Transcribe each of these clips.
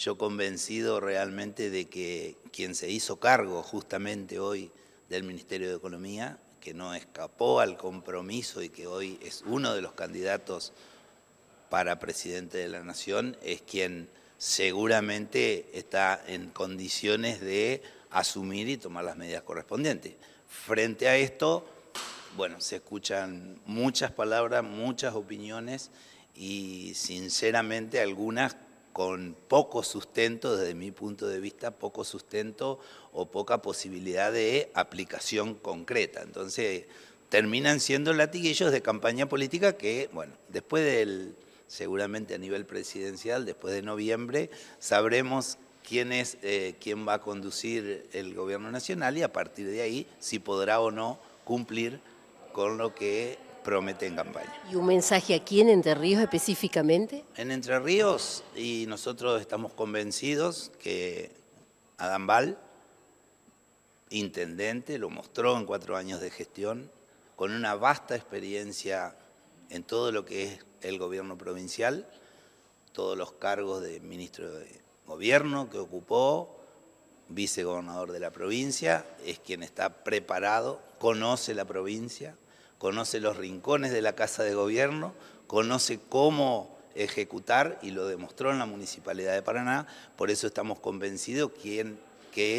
yo convencido realmente de que quien se hizo cargo justamente hoy del Ministerio de Economía, que no escapó al compromiso y que hoy es uno de los candidatos para presidente de la Nación, es quien seguramente está en condiciones de asumir y tomar las medidas correspondientes. Frente a esto, bueno, se escuchan muchas palabras, muchas opiniones y sinceramente algunas con poco sustento, desde mi punto de vista, poco sustento o poca posibilidad de aplicación concreta. Entonces, terminan siendo latiguillos de campaña política que, bueno, después del, seguramente a nivel presidencial, después de noviembre, sabremos quién es, eh, quién va a conducir el gobierno nacional y a partir de ahí si podrá o no cumplir con lo que promete en campaña. ¿Y un mensaje aquí en Entre Ríos específicamente? En Entre Ríos, y nosotros estamos convencidos que Adán Val, intendente, lo mostró en cuatro años de gestión, con una vasta experiencia en todo lo que es el gobierno provincial, todos los cargos de ministro de gobierno que ocupó, vicegobernador de la provincia, es quien está preparado, conoce la provincia, conoce los rincones de la Casa de Gobierno, conoce cómo ejecutar y lo demostró en la Municipalidad de Paraná, por eso estamos convencidos que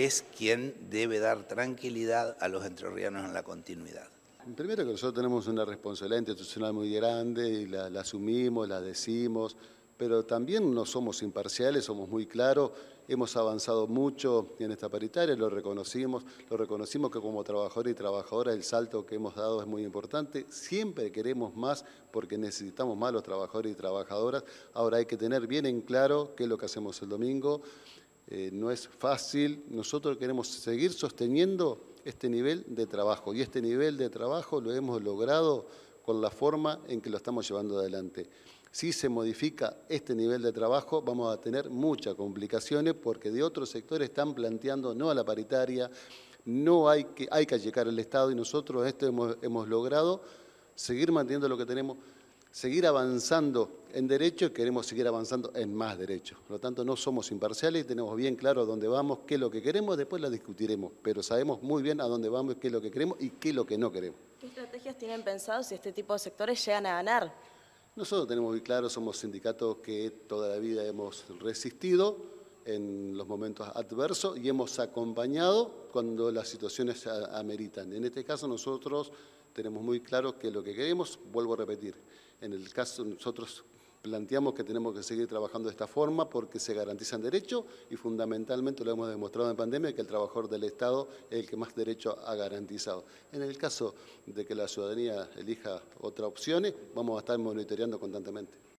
es quien debe dar tranquilidad a los entrerrianos en la continuidad. Primero que nosotros tenemos una responsabilidad institucional muy grande y la asumimos, la decimos, pero también no somos imparciales, somos muy claros, hemos avanzado mucho en esta paritaria, lo reconocimos, lo reconocimos que como trabajadores y trabajadoras el salto que hemos dado es muy importante, siempre queremos más porque necesitamos más los trabajadores y trabajadoras, ahora hay que tener bien en claro qué es lo que hacemos el domingo, eh, no es fácil, nosotros queremos seguir sosteniendo este nivel de trabajo y este nivel de trabajo lo hemos logrado con la forma en que lo estamos llevando adelante. Si se modifica este nivel de trabajo, vamos a tener muchas complicaciones porque de otros sectores están planteando no a la paritaria, no hay que, hay que llegar al Estado y nosotros esto hemos, hemos logrado seguir manteniendo lo que tenemos seguir avanzando en derechos, queremos seguir avanzando en más derechos. Por lo tanto, no somos imparciales, tenemos bien claro a dónde vamos, qué es lo que queremos, después la discutiremos, pero sabemos muy bien a dónde vamos, qué es lo que queremos y qué es lo que no queremos. ¿Qué estrategias tienen pensado si este tipo de sectores llegan a ganar? Nosotros tenemos muy claro, somos sindicatos que toda la vida hemos resistido, en los momentos adversos y hemos acompañado cuando las situaciones se ameritan. En este caso nosotros tenemos muy claro que lo que queremos, vuelvo a repetir, en el caso nosotros planteamos que tenemos que seguir trabajando de esta forma porque se garantizan derechos y fundamentalmente lo hemos demostrado en pandemia que el trabajador del Estado es el que más derechos ha garantizado. En el caso de que la ciudadanía elija otra opción, vamos a estar monitoreando constantemente.